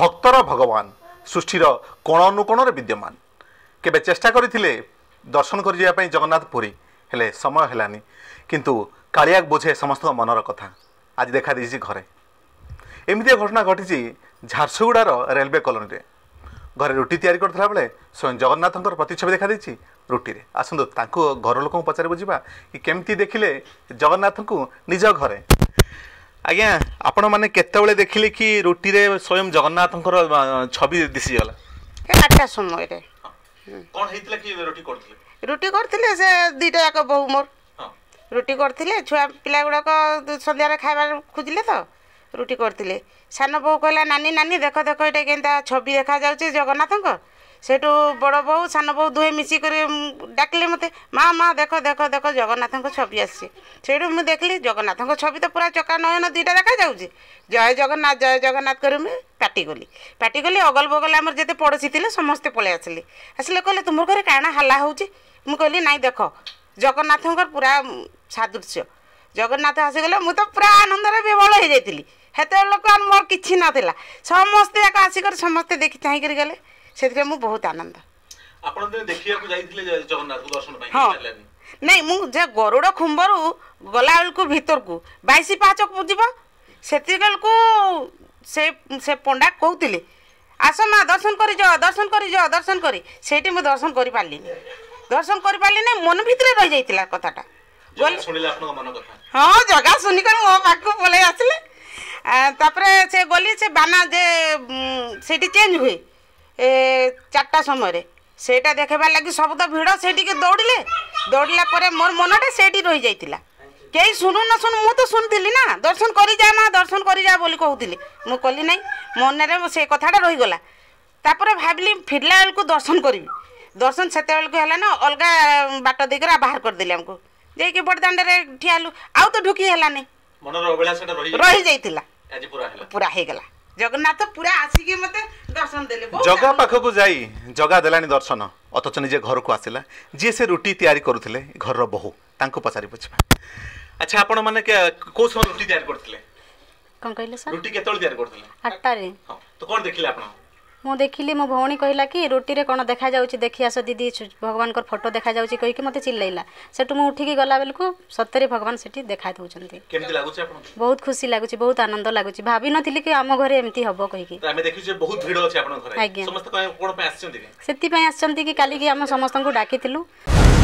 ভক্তর ভগবান সৃষ্টির কোণ অনুকোণরে বিদ্যমান কেবে চেষ্টা করে দর্শন করে যাওয়া জগন্নাথ পুরী হলে সময় হলানি কিন্তু কালিয়াক বোঝে সমস্ত মনর কথা আজ দেখা দিয়েছি ঘরে এমিতি ঘটনা ঘটিছি ঝারসুগুড়ার রেলওয়ে কলোনিতে ঘরে রুটি তৈরি করুলা বেড়ে স্বয়ং জগন্নাথঙ্কর প্রতিচ্ছবি দেখা দিয়েছি রুটিরে আসুন তাঁকু ঘর লোক পচারি বুঝবা কি কেমতি দেখলে জগন্নাথঙ্কু নিজ ঘরে ଆଜ୍ଞା ଆପଣମାନେ କେତେବେଳେ ଦେଖିଲେ କି ରୁଟିରେ ସ୍ୱୟଂ ଜଗନ୍ନାଥଙ୍କର ଛବି ଦିଶିଗଲା ଆଠଟା ସମୟରେ କ'ଣ ହେଇଥିଲା କି ରୁଟି କରୁଥିଲେ ରୁଟି କରିଥିଲେ ସେ ଦୁଇଟା ଯାକ ବୋହୁ ମୋର ରୁଟି କରିଥିଲେ ଛୁଆ ପିଲା ଗୁଡ଼ାକ ସନ୍ଧ୍ୟାରେ ଖାଇବା ଖୋଜିଲେ ତ ରୁଟି କରିଥିଲେ ସାନ ବୋହୁ କହିଲା ନାନୀ ନାନୀ ଦେଖ ଦେଖ ଏଇଟା କେନ୍ତା ଛବି ଦେଖାଯାଉଛି ଜଗନ୍ନାଥଙ୍କ ସେଠୁ ବଡ଼ ବୋହୁ ସାନ ବୋହୁ ଦୁହେଁ ମିଶିକରି ଡାକିଲେ ମୋତେ ମା ମା ଦେଖ ଦେଖ ଦେଖ ଜଗନ୍ନାଥଙ୍କ ଛବି ଆସିଛି ସେଇଠୁ ମୁଁ ଦେଖିଲି ଜଗନ୍ନାଥଙ୍କ ଛବି ତ ପୁରା ଚକା ନୟନ ଦୁଇଟା ଦେଖାଯାଉଛି ଜୟ ଜଗନ୍ନାଥ ଜୟ ଜଗନ୍ନାଥ କରି ମୁଁ ପାଟି କଲି ପାଟି କଲି ଅଗଲ ବଗଲ ଆମର ଯେତେ ପଡ଼ୋଶୀ ଥିଲେ ସମସ୍ତେ ପଳେଇ ଆସିଲେ ଆସିଲେ କହିଲେ ତୁମ ଘରେ କାଣା ହାଲା ହେଉଛି ମୁଁ କହିଲି ନାଇଁ ଦେଖ ଜଗନ୍ନାଥଙ୍କର ପୁରା ସାଦୃଶ୍ୟ ଜଗନ୍ନାଥ ଆସିଗଲେ ମୁଁ ତ ପୁରା ଆନନ୍ଦରେ ବିବଳ ହେଇଯାଇଥିଲି ସେତେବେଳେ ଲୋକ ମୋର କିଛି ନଥିଲା ସମସ୍ତେ ଯାକ ଆସିକରି ସମସ୍ତେ ଦେଖି ଚାହିଁକରି ଗଲେ ସେଥିରେ ମୁଁ ବହୁତ ଆନନ୍ଦ ଆପଣ ଦେଖିବାକୁ ଯାଇଥିଲେ ଜଗନ୍ନାଥଙ୍କୁ ଦର୍ଶନ ପାଇଁ ନାଇଁ ମୁଁ ଯେ ଗରୁଡ଼ ଖୁମ୍ବରୁ ଗଲାବେଳକୁ ଭିତରକୁ ବାଇଶ ପାହାଚକୁ ଯିବ ସେତିକିବେଳକୁ ସେ ସେ ପଣ୍ଡା କହୁଥିଲେ ଆସ ମା ଦର୍ଶନ କରି କରିଯାଅ ଦର୍ଶନ କରିଯାଅ ଦର୍ଶନ କରି ସେଇଠି ମୁଁ ଦର୍ଶନ କରିପାରିଲିନି ଦର୍ଶନ କରିପାରିଲିନି ମନ ଭିତରେ ରହିଯାଇଥିଲା କଥାଟା ହଁ ଜଗା ଶୁଣିକରି ମୋ ପାଖକୁ ପଳେଇ ଆସିଲେ ତାପରେ ସେ ଗଲି ସେ ବାନା ଯେ ସେଇଠି ଚେଞ୍ଜ ହୁଏ ଚାରିଟା ସମୟରେ ସେଇଟା ଦେଖାଇବାର ଲାଗି ସବୁ ତ ଭିଡ଼ ସେଇଠିକି ଦୌଡ଼ିଲେ ଦୌଡ଼ିଲା ପରେ ମୋର ମନଟା ସେଇଠି ରହିଯାଇଥିଲା କେହି ଶୁଣୁ ନ ଶୁଣୁ ମୁଁ ତ ଶୁଣିଥିଲି ନା ଦର୍ଶନ କରିଯା ମା ଦର୍ଶନ କରିଯା ବୋଲି କହୁଥିଲି ମୁଁ କଲି ନାହିଁ ମନରେ ସେ କଥାଟା ରହିଗଲା ତାପରେ ଭାବିଲି ଫେରିଲା ବେଳକୁ ଦର୍ଶନ କରିବି ଦର୍ଶନ ସେତେବେଳକୁ ହେଲା ନା ଅଲଗା ବାଟ ଦେଇକରି ବାହାର କରିଦେଲି ଆମକୁ ଯାଇକି ବଡ଼ଦାଣ୍ଡରେ ଠିଆ ହେଲୁ ଆଉ ତ ଢୁକି ହେଲାନି ରହିଯାଇଥିଲା ପୁରା ହେଇଗଲା ଜଗନ୍ନାଥ ପୁରା ଆସିକି ମୋତେ ଜଗା ପାଖକୁ ଯାଇ ଜଗା ଦେଲାଣି ଦର୍ଶନ ଅଥଚ ନିଜେ ଘରକୁ ଆସିଲା ଯିଏ ସେ ରୁଟି ତିଆରି କରୁଥିଲେ ଘରର ବୋହୂ ତାଙ୍କୁ ପଚାରି ବୁଝିବା ଆଚ୍ଛା ଆପଣମାନେ କୋଉ ସମୟ ରୁଟି ତିଆରି କରୁଥିଲେ କ'ଣ କହିଲେ ସାର୍ ରୁଟି କେତେବେଳେ ତିଆରି କରୁଥିଲେ ଆଠଟାରେ ତ କ'ଣ ଦେଖିଲେ ଆପଣ ମୁଁ ଦେଖିଲି ମୋ ଭଉଣୀ କହିଲା କି ରୁଟିରେ କ'ଣ ଦେଖାଯାଉଛି ଦେଖି ଆସ ଦିଦି ଭଗବାନଙ୍କର ଫଟୋ ଦେଖାଯାଉଛି କହିକି ମୋତେ ଚିଲେଇଲା ସେଠୁ ମୁଁ ଉଠିକି ଗଲା ବେଳକୁ ସତରେ ଭଗବାନ ସେଠି ଦେଖା ଦେଉଛନ୍ତି ବହୁତ ଖୁସି ଲାଗୁଛି ବହୁତ ଆନନ୍ଦ ଲାଗୁଛି ଭାବିନଥିଲି କି ଆମ ଘରେ ଏମିତି ହବ କହିକି ସେଥିପାଇଁ ଆସିଛନ୍ତି କି କାଲିକି ଆମେ ସମସ୍ତଙ୍କୁ ଡାକିଥିଲୁ